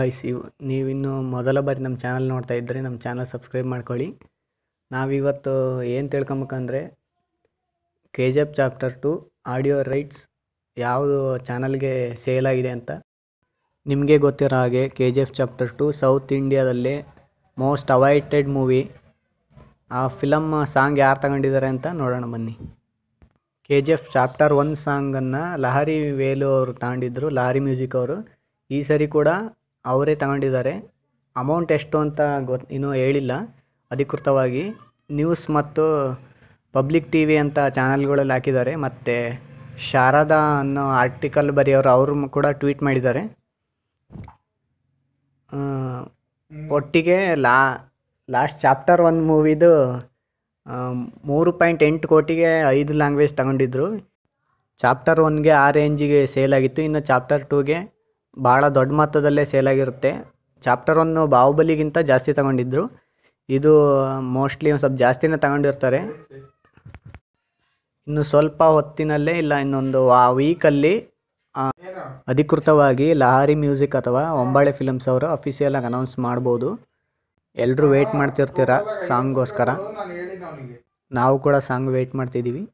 guys ಇವ್ ನೀವಿನ್ನು ಮೊದಲ ಬಾರಿ ನಮ್ಮ ಚಾನಲ್ ನೋಡ್ತಾ ಇದ್ದರೆ ನಮ್ಮ ಚಾನಲ್ ಸಬ್ಸ್ಕ್ರೈಬ್ ಮಾಡ್ಕೊಳ್ಳಿ ನಾವಿವತ್ತು ಏನು ತಿಳ್ಕೊಬೇಕಂದ್ರೆ K G F chapter two audio rights ಯಾವುದು ಚಾನಲ್ಗೆ ಸೇಲ್ ಆಗಿದೆ ಅಂತ ನಿಮಗೆ ಗೊತ್ತಿರೋ ಹಾಗೆ K G F chapter two south ಇಂಡಿಯಾದಲ್ಲಿ ಮೋಸ್ಟ್ ಅವೈಟೆಡ್ ಮೂವಿ ಆ ಫಿಲಮ್ ಸಾಂಗ್ ಯಾರು ತಗೊಂಡಿದ್ದಾರೆ ಅಂತ ನೋಡೋಣ ಬನ್ನಿ K G F chapter one ಸಾಂಗನ್ನು ಲಹರಿ ವೇಲು ಅವರು ತಗೊಂಡಿದ್ದರು ಲಹರಿ ಮ್ಯೂಸಿಕ್ ಅವರು ಈ ಸರಿ ಕೂಡ ಅವರೇ ತಗೊಂಡಿದ್ದಾರೆ ಅಮೌಂಟ್ ಎಷ್ಟು ಅಂತ ಗೊತ್ತು ಇನ್ನೂ ಹೇಳಿಲ್ಲ ಅಧಿಕೃತವಾಗಿ ನ್ಯೂಸ್ ಮತ್ತು ಪಬ್ಲಿಕ್ ಟಿ ವಿ ಅಂತ ಚಾನಲ್ಗಳಲ್ಲಿ ಹಾಕಿದ್ದಾರೆ ಮತ್ತು ಶಾರದಾ ಅನ್ನೋ ಆರ್ಟಿಕಲ್ ಬರೆಯೋರು ಅವರು ಕೂಡ ಟ್ವೀಟ್ ಮಾಡಿದ್ದಾರೆ ಒಟ್ಟಿಗೆ ಲಾ ಲಾಸ್ಟ್ ಚಾಪ್ಟರ್ ಒನ್ ಮೂವಿದು ಮೂರು ಪಾಯಿಂಟ್ ಎಂಟು ಕೋಟಿಗೆ ಐದು ಲ್ಯಾಂಗ್ವೇಜ್ ತಗೊಂಡಿದ್ರು ಚಾಪ್ಟರ್ ಒನ್ಗೆ ಆ ರೇಂಜಿಗೆ ಸೇಲ್ ಆಗಿತ್ತು ಇನ್ನು ಚಾಪ್ಟರ್ ಟೂಗೆ ಭಾಳ ದೊಡ್ಡ ಮೊತ್ತದಲ್ಲೇ ಸೇಲಾಗಿರುತ್ತೆ ಚಾಪ್ಟರ್ ಒನ್ನು ಬಾಹುಬಲಿಗಿಂತ ಜಾಸ್ತಿ ತಗೊಂಡಿದ್ರು ಇದು ಮೋಸ್ಟ್ಲಿ ಒಂದು ಸ್ವಲ್ಪ ಜಾಸ್ತಿನೇ ತಗೊಂಡಿರ್ತಾರೆ ಇನ್ನು ಸ್ವಲ್ಪ ಹೊತ್ತಿನಲ್ಲೇ ಇಲ್ಲ ಇನ್ನೊಂದು ಆ ವೀಕಲ್ಲಿ ಅಧಿಕೃತವಾಗಿ ಲಹಾರಿ ಮ್ಯೂಸಿಕ್ ಅಥವಾ ಒಂಬಾಳೆ ಫಿಲಮ್ಸ್ ಅವರು ಆಗಿ ಅನೌನ್ಸ್ ಮಾಡ್ಬೋದು ಎಲ್ಲರೂ ವೆಯ್ಟ್ ಮಾಡ್ತಿರ್ತೀರ ಸಾಂಗ್ಗೋಸ್ಕರ ನಾವು ಕೂಡ ಸಾಂಗ್ ವೆಯ್ಟ್ ಮಾಡ್ತಿದ್ದೀವಿ